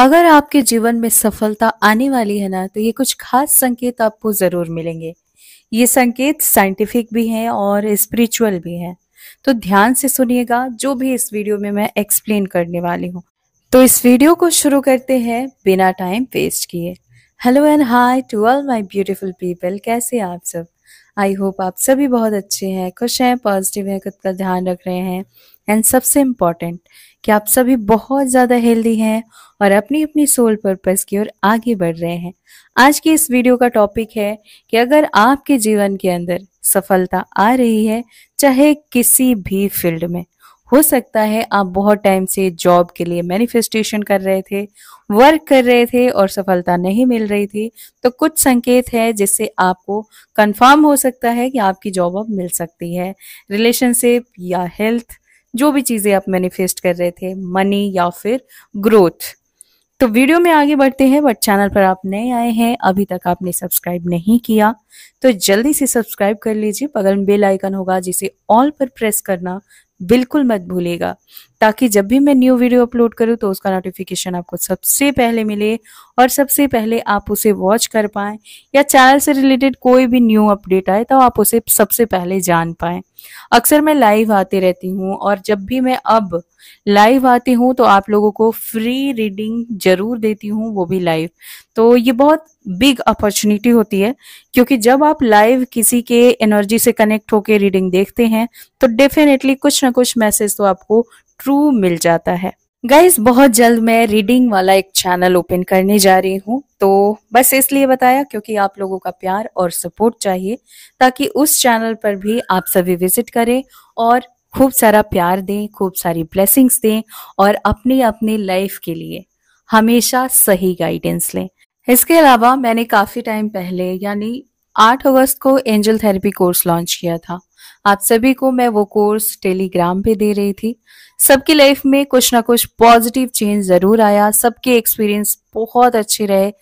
अगर आपके जीवन में सफलता आने वाली है ना तो ये कुछ खास संकेत आपको ज़रूर मिलेंगे ये संकेत साइंटिफिक भी हैं और स्पिरिचुअल भी हैं तो ध्यान से सुनिएगा जो भी इस वीडियो में मैं एक्सप्लेन करने वाली हूँ तो इस वीडियो को शुरू करते हैं बिना टाइम वेस्ट किए hello and hi to all my beautiful people कैसे आप सब आई होप आप सभी बहुत अच्छे हैं खुश हैं पॉजिटिव हैं खुद का ध्यान रख रहे हैं एंड सबसे इम्पॉर्टेंट कि आप सभी बहुत ज़्यादा हेल्दी हैं और अपनी अपनी सोल पर्पस की ओर आगे बढ़ रहे हैं आज की इस वीडियो का टॉपिक है कि अगर आपके जीवन के अंदर सफलता आ रही है चाहे किसी भी फील्ड में हो सकता है आप बहुत टाइम से जॉब के लिए मैनिफेस्टेशन कर रहे थे वर्क कर रहे थे और सफलता नहीं मिल रही थी तो कुछ संकेत है जिससे आपको कंफर्म हो सकता है कि आपकी जॉब अब मिल सकती है रिलेशनशिप या हेल्थ जो भी चीज़ें आप मैनिफेस्ट कर रहे थे मनी या फिर ग्रोथ तो वीडियो में आगे बढ़ते हैं बट चैनल पर आप नए आए हैं अभी तक आपने सब्सक्राइब नहीं किया तो जल्दी से सब्सक्राइब कर लीजिए बगल में बेल आइकन होगा जिसे ऑल पर प्रेस करना बिल्कुल मत भूलेगा ताकि जब भी मैं न्यू वीडियो अपलोड करूँ तो उसका नोटिफिकेशन आपको सबसे पहले मिले और सबसे पहले आप उसे वॉच कर पाए या चैनल से रिलेटेड कोई भी न्यू अपडेट आए तो आप उसे सबसे पहले जान पाए अक्सर मैं लाइव आते रहती हूँ और जब भी मैं अब लाइव आती हूँ तो आप लोगों को फ्री रीडिंग जरूर देती हूँ वो भी लाइव तो ये बहुत बिग अपॉर्चुनिटी होती है क्योंकि जब आप लाइव किसी के एनर्जी से कनेक्ट होकर रीडिंग देखते हैं तो डेफिनेटली कुछ न ना कुछ मैसेज तो आपको ट्रू मिल जाता है गाइज बहुत जल्द मैं रीडिंग वाला एक चैनल ओपन करने जा रही हूँ तो बस इसलिए बताया क्योंकि आप लोगों का प्यार और सपोर्ट चाहिए ताकि उस चैनल पर भी आप सभी विजिट करें और खूब सारा प्यार दें खूब सारी ब्लेसिंग्स दें और अपने अपने लाइफ के लिए हमेशा सही गाइडेंस लें इसके अलावा मैंने काफ़ी टाइम पहले यानी आठ अगस्त को एंजल थेरेपी कोर्स लॉन्च किया था आप सभी को मैं वो कोर्स टेलीग्राम पे दे रही थी सबकी लाइफ में कुछ ना कुछ पॉजिटिव चेंज जरूर आया सबके एक्सपीरियंस बहुत अच्छे रहे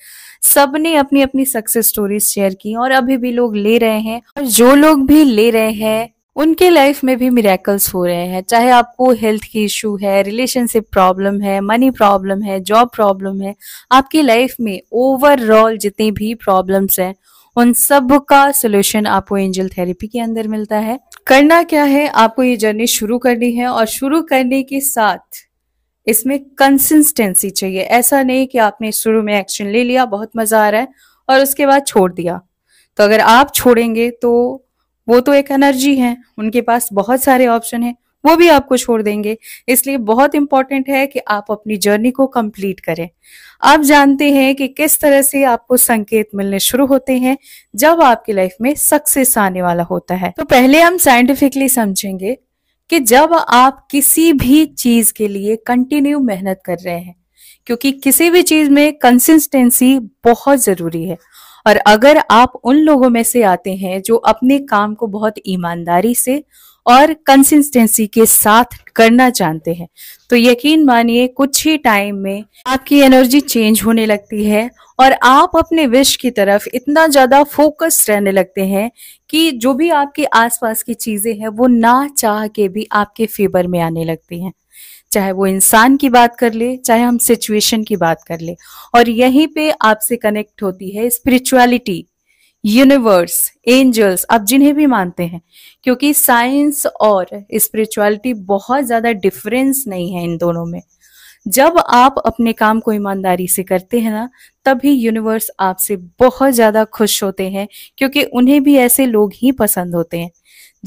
सब ने अपनी अपनी सक्सेस स्टोरीज शेयर की और अभी भी लोग ले रहे हैं और जो लोग भी ले रहे हैं उनके लाइफ में भी मिराकल्स हो रहे हैं चाहे आपको हेल्थ की इश्यू है रिलेशनशिप प्रॉब्लम है मनी प्रॉब्लम है जॉब प्रॉब्लम है आपकी लाइफ में ओवरऑल जितनी भी प्रॉब्लम्स हैं उन सब का सोल्यूशन आपको एंजल थेरेपी के अंदर मिलता है करना क्या है आपको ये जर्नी शुरू करनी है और शुरू करने के साथ इसमें कंसिस्टेंसी चाहिए ऐसा नहीं कि आपने शुरू में एक्शन ले लिया बहुत मजा आ रहा है और उसके बाद छोड़ दिया तो अगर आप छोड़ेंगे तो वो तो एक एनर्जी है उनके पास बहुत सारे ऑप्शन है वो भी आपको छोड़ देंगे इसलिए बहुत इंपॉर्टेंट है कि आप अपनी जर्नी को कंप्लीट करें आप जानते हैं कि किस तरह से आपको संकेत मिलने शुरू होते हैं जब आपकी लाइफ में सक्सेस आने वाला होता है तो पहले हम साइंटिफिकली समझेंगे कि जब आप किसी भी चीज के लिए कंटिन्यू मेहनत कर रहे हैं क्योंकि किसी भी चीज में कंसिस्टेंसी बहुत जरूरी है और अगर आप उन लोगों में से आते हैं जो अपने काम को बहुत ईमानदारी से और कंसिस्टेंसी के साथ करना चाहते हैं तो यकीन मानिए कुछ ही टाइम में आपकी एनर्जी चेंज होने लगती है और आप अपने विश की तरफ इतना ज़्यादा फोकस रहने लगते हैं कि जो भी आपके आसपास की चीज़ें हैं वो ना चाह के भी आपके फेवर में आने लगती हैं चाहे वो इंसान की बात कर ले चाहे हम सिचुएशन की बात कर ले और यहीं पे आपसे कनेक्ट होती है स्पिरिचुअलिटी यूनिवर्स एंजल्स आप जिन्हें भी मानते हैं क्योंकि साइंस और स्पिरिचुअलिटी बहुत ज़्यादा डिफरेंस नहीं है इन दोनों में जब आप अपने काम को ईमानदारी से करते हैं ना तभी यूनिवर्स आपसे बहुत ज़्यादा खुश होते हैं क्योंकि उन्हें भी ऐसे लोग ही पसंद होते हैं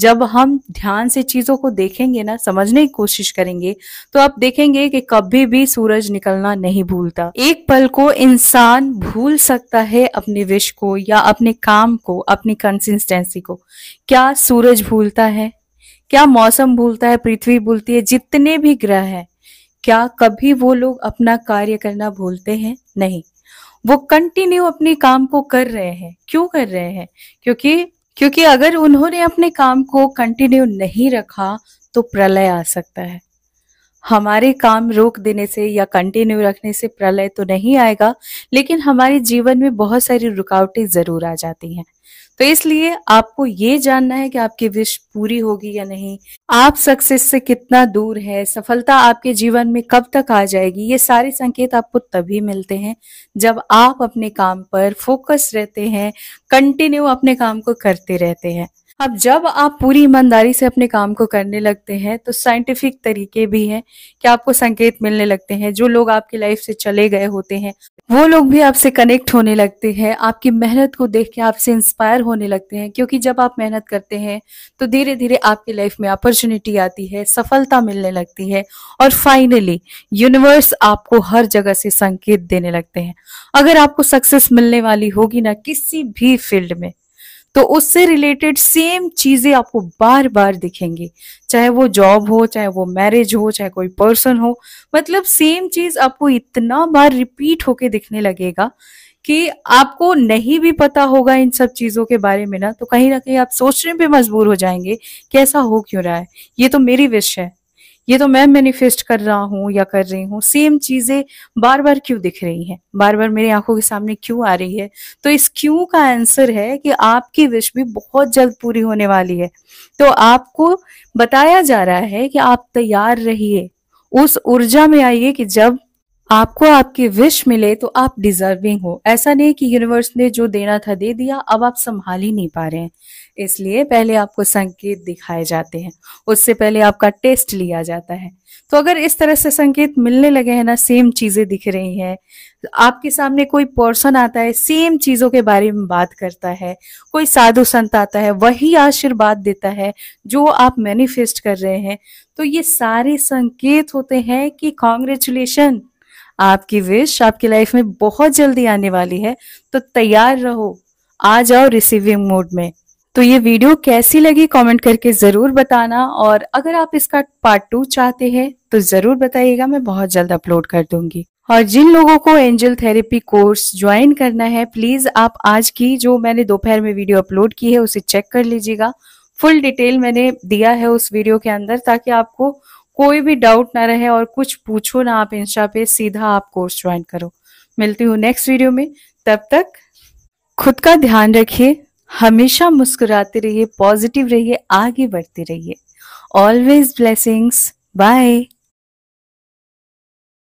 जब हम ध्यान से चीजों को देखेंगे ना समझने की कोशिश करेंगे तो आप देखेंगे कि कभी भी सूरज निकलना नहीं भूलता एक पल को इंसान भूल सकता है अपने विश को या अपने काम को अपनी कंसिस्टेंसी को क्या सूरज भूलता है क्या मौसम भूलता है पृथ्वी भूलती है जितने भी ग्रह हैं क्या कभी वो लोग अपना कार्य करना भूलते हैं नहीं वो कंटिन्यू अपने काम को कर रहे हैं क्यों कर रहे हैं क्योंकि क्योंकि अगर उन्होंने अपने काम को कंटिन्यू नहीं रखा तो प्रलय आ सकता है हमारे काम रोक देने से या कंटिन्यू रखने से प्रलय तो नहीं आएगा लेकिन हमारे जीवन में बहुत सारी रुकावटें जरूर आ जाती हैं तो इसलिए आपको ये जानना है कि आपकी विश पूरी होगी या नहीं आप सक्सेस से कितना दूर है सफलता आपके जीवन में कब तक आ जाएगी ये सारे संकेत आपको तभी मिलते हैं जब आप अपने काम पर फोकस रहते हैं कंटिन्यू अपने काम को करते रहते हैं अब जब आप पूरी ईमानदारी से अपने काम को करने लगते हैं तो साइंटिफिक तरीके भी हैं कि आपको संकेत मिलने लगते हैं जो लोग आपकी लाइफ से चले गए होते हैं वो लोग भी आपसे कनेक्ट होने लगते हैं आपकी मेहनत को देख के आपसे इंस्पायर होने लगते हैं क्योंकि जब आप मेहनत करते हैं तो धीरे धीरे आपकी लाइफ में अपॉर्चुनिटी आती है सफलता मिलने लगती है और फाइनली यूनिवर्स आपको हर जगह से संकेत देने लगते हैं अगर आपको सक्सेस मिलने वाली होगी ना किसी भी फील्ड में तो उससे रिलेटेड सेम चीजें आपको बार बार दिखेंगी चाहे वो जॉब हो चाहे वो मैरिज हो चाहे कोई पर्सन हो मतलब सेम चीज आपको इतना बार रिपीट होके दिखने लगेगा कि आपको नहीं भी पता होगा इन सब चीजों के बारे में ना तो कहीं ना कहीं आप सोचने पे मजबूर हो जाएंगे कि ऐसा हो क्यों रहा है ये तो मेरी विश है ये तो मैं मैनिफेस्ट कर रहा हूं या कर रही हूं सेम चीजें बार बार क्यों दिख रही हैं बार बार मेरी आंखों के सामने क्यों आ रही है तो इस क्यों का आंसर है कि आपकी विश भी बहुत जल्द पूरी होने वाली है तो आपको बताया जा रहा है कि आप तैयार रहिए उस ऊर्जा में आइए कि जब आपको आपके विश मिले तो आप डिजर्विंग हो ऐसा नहीं कि यूनिवर्स ने जो देना था दे दिया अब आप संभाल ही नहीं पा रहे हैं इसलिए पहले आपको संकेत दिखाए जाते हैं उससे पहले आपका टेस्ट लिया जाता है तो अगर इस तरह से संकेत मिलने लगे हैं ना सेम चीजें दिख रही हैं आपके सामने कोई पर्सन आता है सेम चीजों के बारे में बात करता है कोई साधु संत आता है वही आशीर्वाद देता है जो आप मैनिफेस्ट कर रहे हैं तो ये सारे संकेत होते हैं कि कॉन्ग्रेचुलेशन आपकी विश आपकी लाइफ में बहुत जल्दी आने वाली है तो तैयार रहो आ जाओ रिसीविंग मोड में तो ये वीडियो कैसी लगी कमेंट करके ज़रूर बताना और अगर आप इसका पार्ट टू चाहते हैं तो ज़रूर बताइएगा मैं बहुत जल्द अपलोड कर दूंगी और जिन लोगों को एंजल थेरेपी कोर्स ज्वाइन करना है प्लीज़ आप आज की जो मैंने दोपहर में वीडियो अपलोड की है उसे चेक कर लीजिएगा फुल डिटेल मैंने दिया है उस वीडियो के अंदर ताकि आपको कोई भी डाउट ना रहे और कुछ पूछो ना आप इंस्टा पे सीधा आप कोर्स ज्वाइन करो मिलती हूँ नेक्स्ट वीडियो में तब तक खुद का ध्यान रखिए हमेशा मुस्कुराते रहिए पॉजिटिव रहिए आगे बढ़ते रहिए ऑलवेज ब्लेसिंग्स बाय